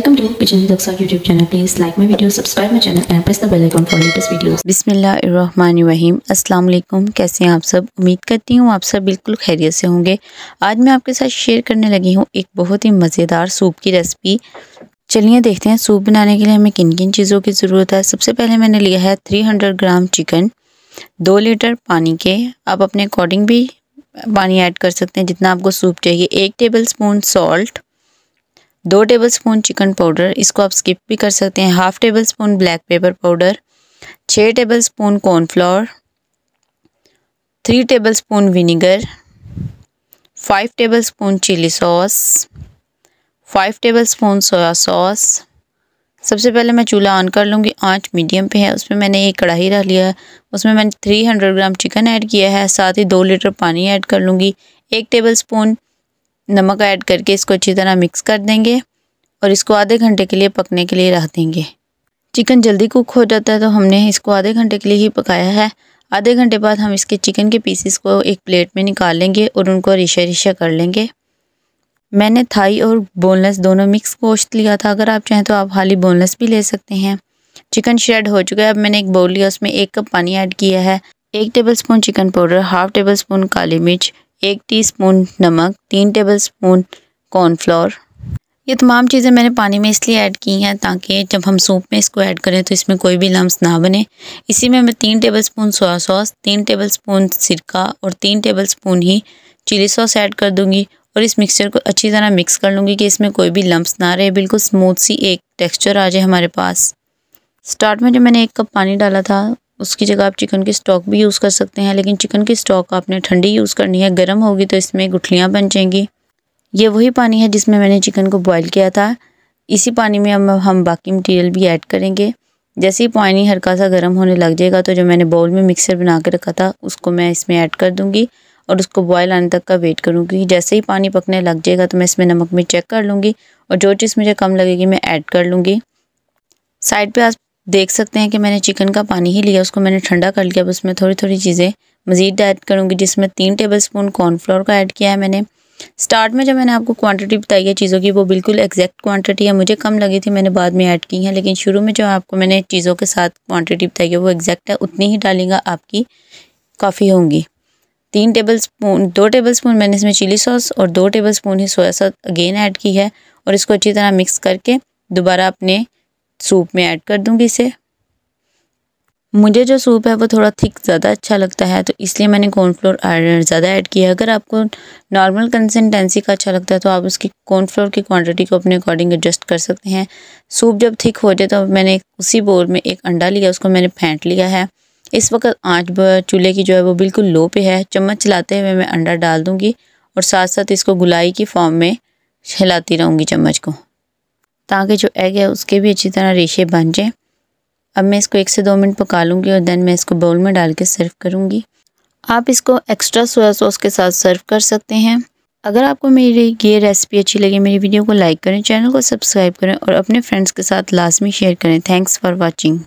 Welcome अस्सलाम वालेकुम कैसे हैं आप सब उम्मीद करती हूँ आप सब बिल्कुल खैरियत से होंगे आज मैं आपके साथ शेयर करने लगी हूँ एक बहुत ही मज़ेदार सूप की रेसिपी चलिए देखते हैं सूप बनाने के लिए हमें किन किन चीज़ों की ज़रूरत है सबसे पहले मैंने लिया है थ्री हंड्रेड ग्राम चिकन दो लीटर पानी के आप अपने अकॉर्डिंग भी पानी ऐड कर सकते हैं जितना आपको सूप चाहिए एक टेबल स्पून सॉल्ट दो टेबलस्पून चिकन पाउडर इसको आप स्किप भी कर सकते हैं half table spoon black pepper powder छः table spoon cornflour three table spoon vinegar five table spoon chilli sauce five table spoon soya sauce सबसे पहले मैं चूल्हा ऑन कर लूँगी आँच मीडियम पे है उसमें मैंने एक कढ़ाई रख लिया है उसमें मैंने three hundred gram chicken add किया है साथ ही दो लीटर पानी ऐड कर लूँगी एक टेबल स्पून नमक ऐड करके इसको अच्छी तरह मिक्स कर देंगे और इसको आधे घंटे के लिए पकने के लिए रख देंगे चिकन जल्दी कुक हो जाता है तो हमने इसको आधे घंटे के लिए ही पकाया है आधे घंटे बाद हम इसके चिकन के पीसेस को एक प्लेट में निकाल लेंगे और उनको रिशा रिशा कर लेंगे मैंने थाई और बोनलेस दोनों मिक्स गोश्त लिया था अगर आप चाहें तो आप हाली बोनलेस भी ले सकते हैं चिकन श्रेड हो चुका है अब मैंने एक बाउल लिया उसमें एक कप पानी ऐड किया है एक table spoon chicken powder half table spoon काली मिर्च एक टीस्पून नमक तीन टेबलस्पून कॉर्नफ्लोर ये तमाम चीज़ें मैंने पानी में इसलिए ऐड की हैं ताकि जब हम सूप में इसको ऐड करें तो इसमें कोई भी लम्स ना बने इसी में मैं तीन टेबलस्पून सोया सॉस तीन टेबलस्पून सिरका और तीन टेबलस्पून ही चिली सॉस ऐड कर दूंगी और इस मिक्सचर को अच्छी तरह मिक्स कर लूँगी कि इसमें कोई भी लम्स ना रहे बिल्कुल स्मूथ सी एक टेक्स्चर आ जाए हमारे पास स्टार्ट में जो मैंने एक कप पानी डाला था उसकी जगह आप चिकन की स्टॉक भी यूज़ कर सकते हैं लेकिन चिकन की स्टॉक आपने ठंडी यूज़ करनी है गर्म होगी तो इसमें गुठलियाँ बन जाएंगी ये वही पानी है जिसमें मैंने चिकन को बॉईल किया था इसी पानी में अब हम बाकी मटेरियल भी ऐड करेंगे जैसे ही पानी हल्का सा गर्म होने लग जाएगा तो जो मैंने बाउल में मिक्सर बना के रखा था उसको मैं इसमें ऐड कर दूँगी और उसको बॉयल आने तक का वेट करूँगी जैसे ही पानी पकने लग जाएगा तो मैं इसमें नमक में चेक कर लूँगी और जो चीज़ मुझे कम लगेगी मैं ऐड कर लूँगी साइड पे आप देख सकते हैं कि मैंने चिकन का पानी ही लिया उसको मैंने ठंडा कर लिया अब उसमें थोड़ी थोड़ी चीज़ें मज़ीद ऐड करूँगी जिसमें तीन टेबल स्पून कॉर्नफ्लोर का ऐड किया है मैंने स्टार्ट में जब मैंने आपको क्वांटिटी बताई है चीज़ों की वो बिल्कुल एग्जैक्ट क्वांटिटी है मुझे कम लगी थी मैंने बाद में ऐड की है लेकिन शुरू में जो आपको मैंने चीज़ों के साथ क्वांटिटी बताई है वो एग्जैक्ट है उतनी ही डालेंगे आपकी काफ़ी होंगी तीन टेबल स्पून दो टेबल स्पून मैंने इसमें चिली सॉस और दो टेबल स्पून ही सोया सॉस अगेन ऐड की है और इसको अच्छी तरह मिक्स करके दोबारा अपने सूप में ऐड कर दूँगी इसे मुझे जो सूप है वो थोड़ा थिक ज़्यादा अच्छा लगता है तो इसलिए मैंने कॉर्नफ्लोर ज़्यादा ऐड किया है अगर आपको नॉर्मल कंसिस्टेंसी का अच्छा लगता है तो आप उसकी कॉर्नफ्लोर की क्वांटिटी को अपने अकॉर्डिंग एडजस्ट कर सकते हैं सूप जब थिक हो जाए तो मैंने उसी बोर में एक अंडा लिया उसको मैंने फेंट लिया है इस वक्त आँच चूल्हे की जो है वो बिल्कुल लो पे है चम्मच चलाते हुए मैं अंडा डाल दूँगी और साथ साथ इसको गुलाई की फॉर्म में हिलाती रहूँगी चम्मच को ताकि जो एग है उसके भी अच्छी तरह रेशे बन जाएँ अब मैं इसको एक से दो मिनट पका लूँगी और देन मैं इसको बाउल में डाल के सर्व करूँगी आप इसको एक्स्ट्रा सोया सॉस के साथ सर्व कर सकते हैं अगर आपको मेरी ये रेसिपी अच्छी लगी मेरी वीडियो को लाइक करें चैनल को सब्सक्राइब करें और अपने फ्रेंड्स के साथ लाजमी शेयर करें थैंक्स फॉर वॉचिंग